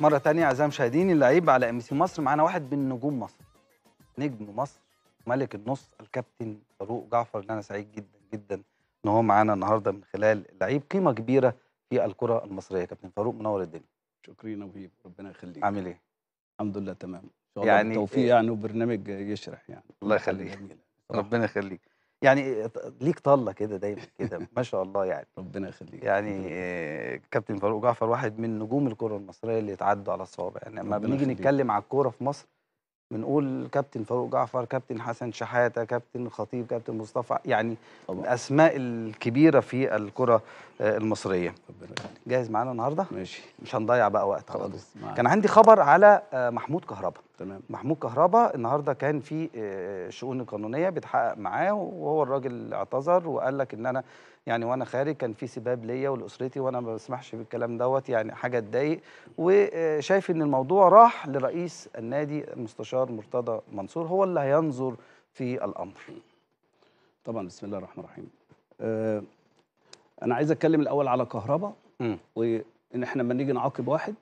مره تانية اعزائي المشاهدين اللعيب على ام سي مصر معانا واحد من نجوم مصر نجم مصر ملك النص الكابتن فاروق جعفر اللي انا سعيد جدا جدا ان هو معانا النهارده من خلال لعيب قيمه كبيره في الكره المصريه كابتن فاروق منور الدنيا شكرين ابو هيب ربنا يخليك عامل ايه الحمد لله تمام يعني بالتوفيق يعني وبرنامج يشرح يعني الله يخليك ربنا يخليك يعني آه، ليك طله كده دايما كده ما شاء الله يعني ربنا يخليك يعني آه، كابتن فاروق جعفر واحد من نجوم الكره المصريه اللي اتعدوا على الصوابع يعني لما بنيجي نتكلم على الكوره في مصر بنقول كابتن فاروق جعفر كابتن حسن شحاته كابتن خطيب كابتن مصطفى يعني الاسماء الكبيره في الكره آه، المصريه ربنا جاهز معانا النهارده ماشي مش هنضيع بقى وقت خلاص كان عندي خبر على محمود كهربا تمام محمود كهربا النهارده كان في آه، شؤون قانونيه بيتحقق معاه وهو الراجل اعتذر وقال لك ان انا يعني وانا خارج كان في سباب ليا ولاسرتي وانا ما بسمحش بالكلام دوت يعني حاجه تضايق وشايف آه، ان الموضوع راح لرئيس النادي المستشار مرتضى منصور هو اللي هينظر في الامر. طبعا بسم الله الرحمن الرحيم. آه، انا عايز اتكلم الاول على كهربا وان احنا لما نيجي نعاقب واحد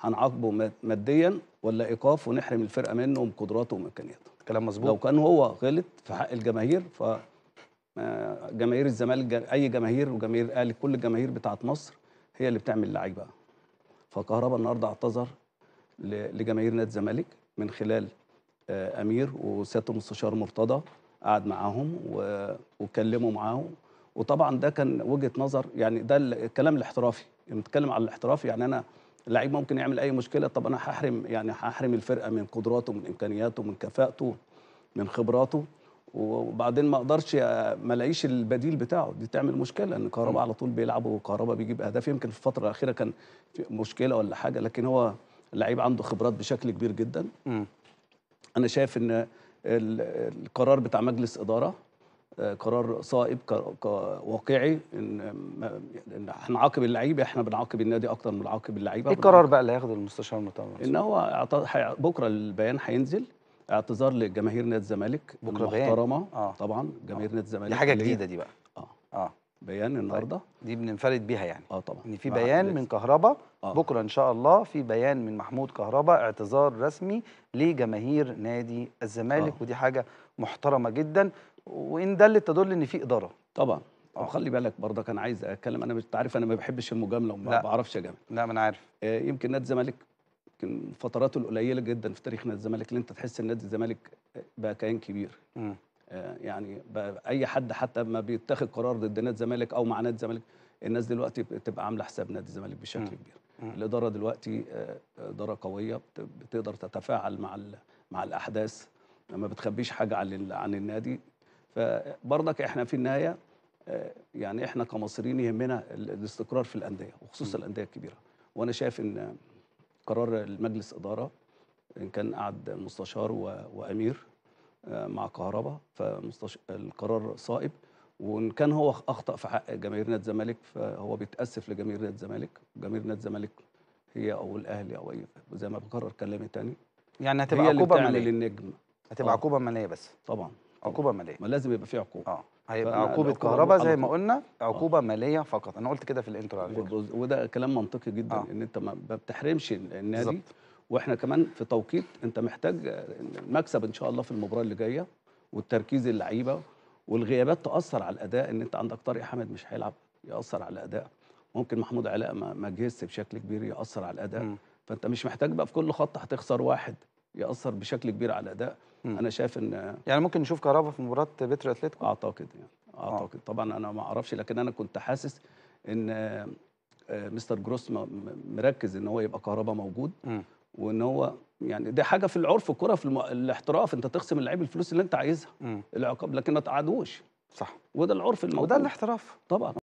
هنعاقبه ماديا ولا ايقاف ونحرم الفرقه منه وقدراته وامكانياته كلام مظبوط لو كان هو غلط في حق الجماهير ف جماهير الزمالك اي جماهير وجماهير الاهلي كل الجماهير بتاعه مصر هي اللي بتعمل لعيبه فكهربا النهارده اعتذر لجماهير نادي الزمالك من خلال آه، امير وسياده المستشار مرتضى قعد معاهم واتكلموا معاهم وطبعا ده كان وجهه نظر يعني ده الكلام الاحترافي يعني بنتكلم على الاحترافي يعني انا اللعيب ممكن يعمل اي مشكله طب انا هحرم يعني هحرم الفرقه من قدراته من امكانياته من كفاءته من خبراته وبعدين ما اقدرش آه، ما الاقيش البديل بتاعه دي تعمل مشكله ان كهربا على طول بيلعب وكهربا بيجيب اهداف يمكن في الفتره الاخيره كان في مشكله ولا حاجه لكن هو اللعيب عنده خبرات بشكل كبير جدا م. انا شايف ان القرار بتاع مجلس اداره قرار صائب واقعي ان هنعاقب اللعيبه احنا بنعاقب النادي اكتر من بنعاقب اللعيبه ايه القرار بقى اللي هياخده المستشار المتمرس ان هو بكره البيان هينزل اعتذار لجماهير نادي الزمالك بكره محترمه آه. طبعا جماهير آه. نادي الزمالك دي حاجه جديده دي بقى اه اه بيان طيب. النهارده دي بننفرد بيها يعني اه طبعا ان في بيان من كهربا آه. بكره ان شاء الله في بيان من محمود كهربا اعتذار رسمي لجماهير نادي الزمالك آه. ودي حاجه محترمه جدا وان دلت تدل ان في اداره طبعا وخلي بالك برضك انا عايز اتكلم انا انت عارف انا ما بحبش المجامله وما بعرفش اجامل لا ما انا عارف آه يمكن نادي الزمالك يمكن فتراته القليله جدا في تاريخ نادي الزمالك اللي انت تحس ان نادي الزمالك بقى كيان كبير آه يعني بقى اي حد حتى ما بيتخذ قرار ضد نادي الزمالك او مع نادي الزمالك الناس دلوقتي بتبقى عامله حساب نادي الزمالك بشكل مم. كبير مم. الاداره دلوقتي آه اداره قويه بتقدر تتفاعل مع مع الاحداث ما بتخبيش حاجه عن عن النادي فبرضك احنا في النهايه آه، يعني احنا كمصريين يهمنا الاستقرار في الانديه وخصوصا الانديه الكبيره وانا شايف ان قرار المجلس اداره ان كان قعد مستشار وامير آه، مع كهرباء فالقرار صائب وان كان هو اخطا في حق جماهير نادي الزمالك فهو بيتاسف لجماهير نادي الزمالك جماهير نادي الزمالك هي او الاهلي او اي زي ما بكرر كلامي تاني يعني هتبقى عقوبه ماليه للنجم هتبقى آه. عقوبه ماليه بس طبعا عقوبه ماليه ما لازم يبقى في عقوبه اه هيبقى عقوبه كهرباء زي ما قلنا اه. عقوبه آه. ماليه فقط انا قلت كده في الانترو على فكره وده كلام منطقي جدا آه. ان انت ما بتحرمش النادي بالزبط. واحنا كمان في توقيت انت محتاج المكسب ان شاء الله في المباراه اللي جايه والتركيز اللعيبه والغيابات تاثر على الاداء ان انت عندك طارق حامد مش هيلعب ياثر على الاداء ممكن محمود علاء ما جهزش بشكل كبير ياثر على الاداء م. فانت مش محتاج بقى في كل خط هتخسر واحد ياثر بشكل كبير على الاداء انا شايف ان يعني ممكن نشوف كهربا في مباراه بيترو اتلتيكو اعتقد يعني اعتقد آه. طبعا انا ما اعرفش لكن انا كنت حاسس ان آه، مستر جروس مركز ان هو يبقى كهربا موجود م. وان هو يعني دي حاجه في العرف الكره في الم... الاحتراف انت تقسم اللعيب الفلوس اللي انت عايزها العقاب لكن ما تقعدوش صح وده العرف الموجود وده الاحتراف طبعا